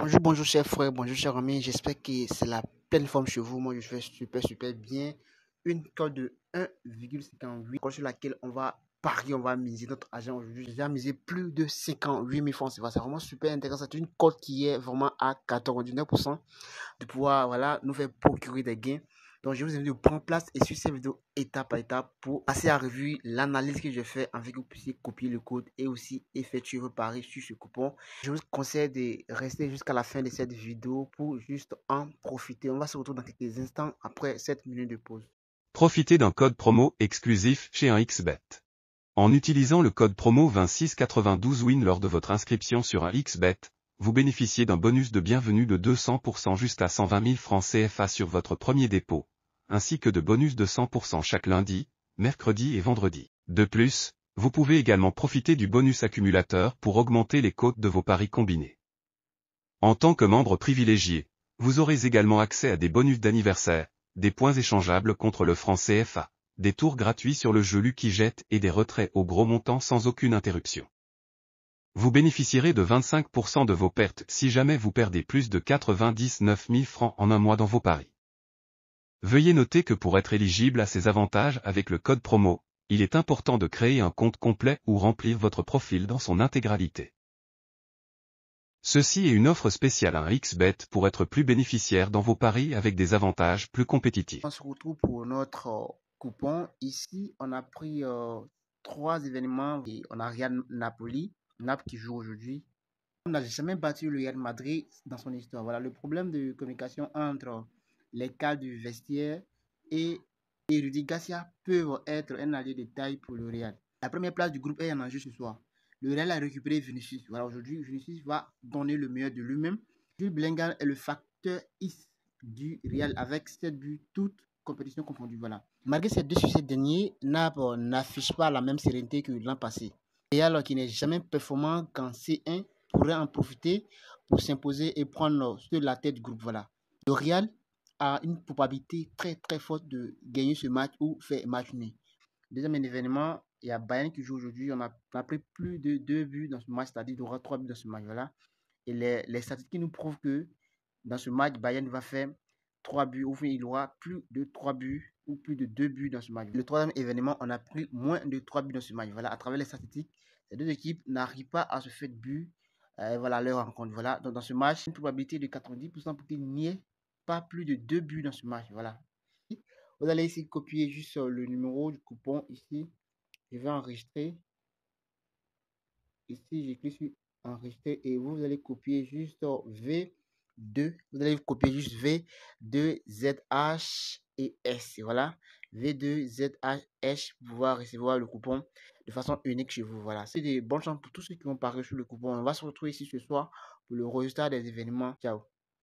Bonjour, bonjour cher frère bonjour cher ami j'espère que c'est la pleine forme chez vous. Moi, je fais super, super bien. Une cote de 1,58 sur laquelle on va parier, on va miser notre argent, aujourd'hui. J'ai misé plus de 58 000 francs. C'est vraiment super intéressant. C'est une cote qui est vraiment à 99% de pouvoir voilà, nous faire procurer des gains. Donc, je vous invite à prendre place et suivre cette vidéo étape par étape pour passer à revue l'analyse que je fais afin que vous puissiez copier le code et aussi effectuer vos paris sur ce coupon. Je vous conseille de rester jusqu'à la fin de cette vidéo pour juste en profiter. On va se retrouver dans quelques instants après 7 minutes de pause. Profitez d'un code promo exclusif chez un XBet. En utilisant le code promo 2692WIN lors de votre inscription sur un XBet, vous bénéficiez d'un bonus de bienvenue de 200% jusqu'à 120 000 francs CFA sur votre premier dépôt ainsi que de bonus de 100% chaque lundi, mercredi et vendredi. De plus, vous pouvez également profiter du bonus accumulateur pour augmenter les cotes de vos paris combinés. En tant que membre privilégié, vous aurez également accès à des bonus d'anniversaire, des points échangeables contre le franc CFA, des tours gratuits sur le jeu Lucky jette et des retraits au gros montant sans aucune interruption. Vous bénéficierez de 25% de vos pertes si jamais vous perdez plus de 99 000 francs en un mois dans vos paris. Veuillez noter que pour être éligible à ces avantages avec le code promo, il est important de créer un compte complet ou remplir votre profil dans son intégralité. Ceci est une offre spéciale à un XBet pour être plus bénéficiaire dans vos paris avec des avantages plus compétitifs. On se retrouve pour notre euh, coupon. Ici, on a pris euh, trois événements et on a Real Napoli, Nap qui joue aujourd'hui. On n'a jamais battu le Real Madrid dans son histoire. Voilà le problème de communication entre les cas du vestiaire et et Rudy Garcia peuvent être un allié de taille pour le Real. La première place du groupe est en jeu ce soir. Le Real a récupéré Vinicius. Voilà, aujourd'hui, Vinicius va donner le meilleur de lui-même. Jules Blingal est le facteur X du Real avec 7 buts, toutes compétitions confondues. Voilà. Malgré ces deux succès derniers, Naples n'affiche pas la même sérénité que l'an passé. alors qui n'est jamais performant quand C1, pourrait en profiter pour s'imposer et prendre la tête du groupe. Voilà. Le Real a une probabilité très très forte de gagner ce match ou faire match nul. Deuxième événement, il y a Bayern qui joue aujourd'hui. On a, on pris plus de deux buts dans ce match, c'est-à-dire il aura trois buts dans ce match-là. Et les, les statistiques nous prouvent que dans ce match, Bayern va faire trois buts, ou il aura plus de trois buts ou plus de deux buts dans ce match. Le troisième événement, on a pris moins de trois buts dans ce match. Voilà, à travers les statistiques, les deux équipes n'arrivent pas à se faire de buts. Euh, voilà leur rencontre. Voilà, donc dans ce match, une probabilité de 90% pour qu'il n'y ait plus de deux buts dans ce match. Voilà. Vous allez ici copier juste euh, le numéro du coupon ici. Je vais enregistrer. Ici, j'ai cliqué sur enregistrer et vous, allez copier juste V2. Vous allez copier juste V2ZH euh, et S. Voilà. V2ZH pour pouvoir recevoir le coupon de façon unique chez vous. Voilà. C'est des bonnes chances pour tous ceux qui ont paru sur le coupon. On va se retrouver ici ce soir pour le résultat des événements. Ciao.